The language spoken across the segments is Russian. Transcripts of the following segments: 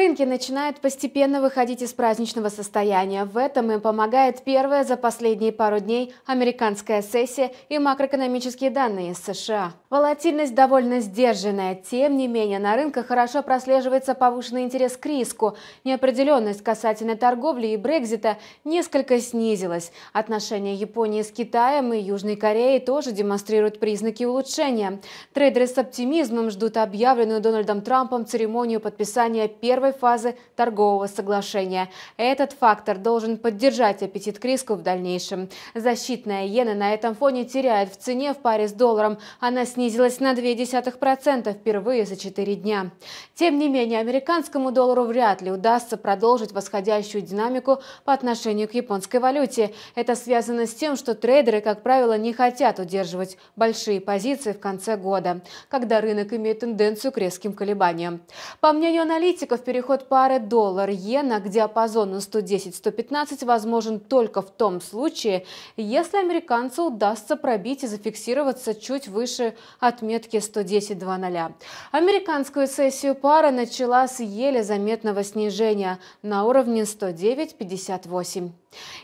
Рынки начинают постепенно выходить из праздничного состояния. В этом им помогает первая за последние пару дней американская сессия и макроэкономические данные из США. Волатильность довольно сдержанная. Тем не менее, на рынках хорошо прослеживается повышенный интерес к риску. Неопределенность касательно торговли и Брекзита несколько снизилась. Отношения Японии с Китаем и Южной Кореей тоже демонстрируют признаки улучшения. Трейдеры с оптимизмом ждут объявленную Дональдом Трампом церемонию подписания первой второй фазы торгового соглашения. Этот фактор должен поддержать аппетит к риску в дальнейшем. Защитная иена на этом фоне теряет в цене в паре с долларом. Она снизилась на 0,2% впервые за 4 дня. Тем не менее, американскому доллару вряд ли удастся продолжить восходящую динамику по отношению к японской валюте. Это связано с тем, что трейдеры, как правило, не хотят удерживать большие позиции в конце года, когда рынок имеет тенденцию к резким колебаниям. По мнению аналитиков, переход переход пары доллар-иена к диапазону 110-115 возможен только в том случае, если американцу удастся пробить и зафиксироваться чуть выше отметки 110-00. Американскую сессию пары начала с еле заметного снижения на уровне 109-58.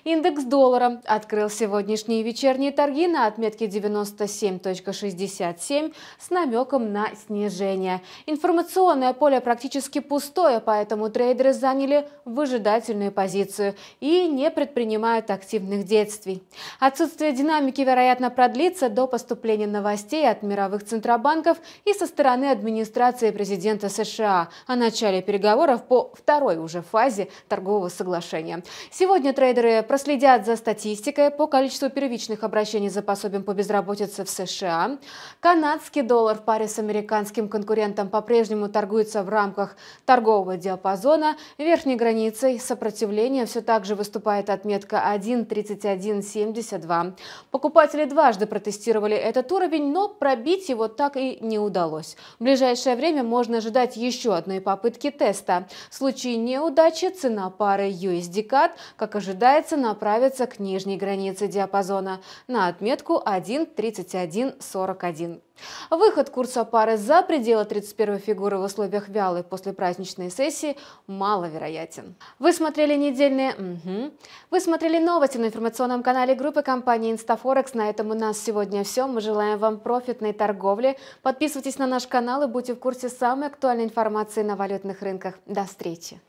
Индекс доллара открыл сегодняшние вечерние торги на отметке 97.67 с намеком на снижение. Информационное поле практически пустое, поэтому трейдеры заняли выжидательную позицию и не предпринимают активных действий. Отсутствие динамики, вероятно, продлится до поступления новостей от мировых центробанков и со стороны администрации президента США о начале переговоров по второй уже фазе торгового соглашения. Сегодня трейдеры Федеры проследят за статистикой по количеству первичных обращений за пособием по безработице в США. Канадский доллар в паре с американским конкурентом по-прежнему торгуется в рамках торгового диапазона. Верхней границей сопротивления все так же выступает отметка 1.3172. Покупатели дважды протестировали этот уровень, но пробить его так и не удалось. В ближайшее время можно ожидать еще одной попытки теста. В случае неудачи цена пары USD-CAD, как ожидается, предлагается направиться к нижней границе диапазона на отметку 1.3141. Выход курса пары за пределы 31 фигуры в условиях вялой после праздничной сессии маловероятен. Вы смотрели недельные... Угу. Вы смотрели новости на информационном канале группы компании InstaForex. На этом у нас сегодня все. Мы желаем вам профитной торговли. Подписывайтесь на наш канал и будьте в курсе самой актуальной информации на валютных рынках. До встречи!